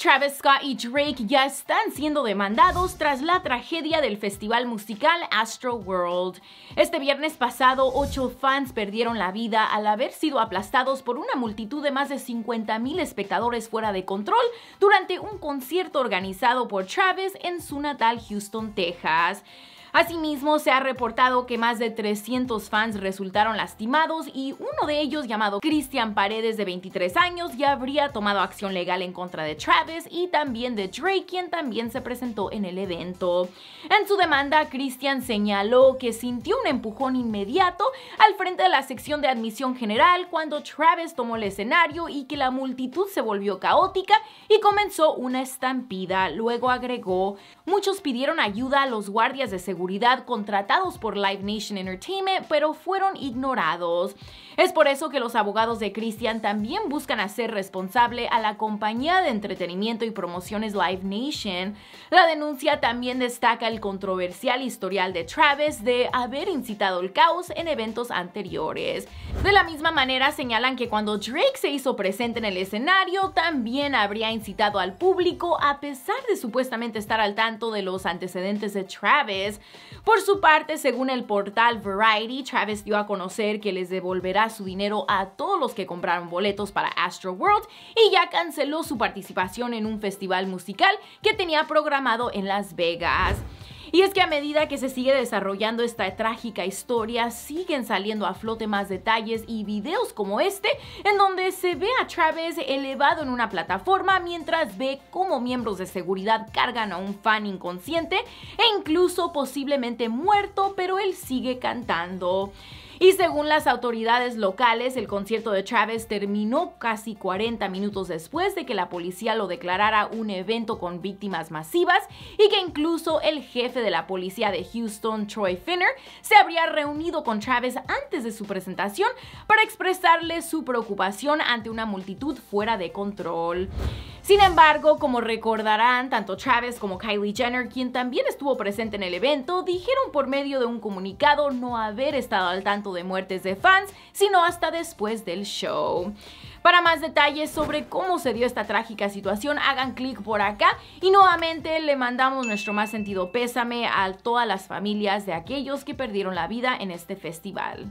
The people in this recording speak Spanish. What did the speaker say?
Travis Scott y Drake ya están siendo demandados tras la tragedia del festival musical Astro World. Este viernes pasado, ocho fans perdieron la vida al haber sido aplastados por una multitud de más de 50.000 espectadores fuera de control durante un concierto organizado por Travis en su natal Houston, Texas. Asimismo, se ha reportado que más de 300 fans resultaron lastimados y uno de ellos, llamado Cristian Paredes de 23 años, ya habría tomado acción legal en contra de Travis y también de Drake, quien también se presentó en el evento. En su demanda, Cristian señaló que sintió un empujón inmediato al frente de la sección de admisión general cuando Travis tomó el escenario y que la multitud se volvió caótica y comenzó una estampida. Luego agregó, muchos pidieron ayuda a los guardias de seguridad contratados por Live Nation Entertainment, pero fueron ignorados. Es por eso que los abogados de Christian también buscan hacer responsable a la compañía de entretenimiento y promociones Live Nation. La denuncia también destaca el controversial historial de Travis de haber incitado el caos en eventos anteriores. De la misma manera señalan que cuando Drake se hizo presente en el escenario, también habría incitado al público a pesar de supuestamente estar al tanto de los antecedentes de Travis. Por su parte, según el portal Variety, Travis dio a conocer que les devolverá su dinero a todos los que compraron boletos para Astro World y ya canceló su participación en un festival musical que tenía programado en Las Vegas. Y es que a medida que se sigue desarrollando esta trágica historia, siguen saliendo a flote más detalles y videos como este, en donde se ve a Travis elevado en una plataforma mientras ve cómo miembros de seguridad cargan a un fan inconsciente e incluso posiblemente muerto, pero él sigue cantando. Y según las autoridades locales, el concierto de Chávez terminó casi 40 minutos después de que la policía lo declarara un evento con víctimas masivas y que incluso el jefe de la policía de Houston, Troy Finner, se habría reunido con Chávez antes de su presentación para expresarle su preocupación ante una multitud fuera de control. Sin embargo, como recordarán, tanto Travis como Kylie Jenner, quien también estuvo presente en el evento, dijeron por medio de un comunicado no haber estado al tanto de muertes de fans, sino hasta después del show. Para más detalles sobre cómo se dio esta trágica situación, hagan clic por acá y nuevamente le mandamos nuestro más sentido pésame a todas las familias de aquellos que perdieron la vida en este festival.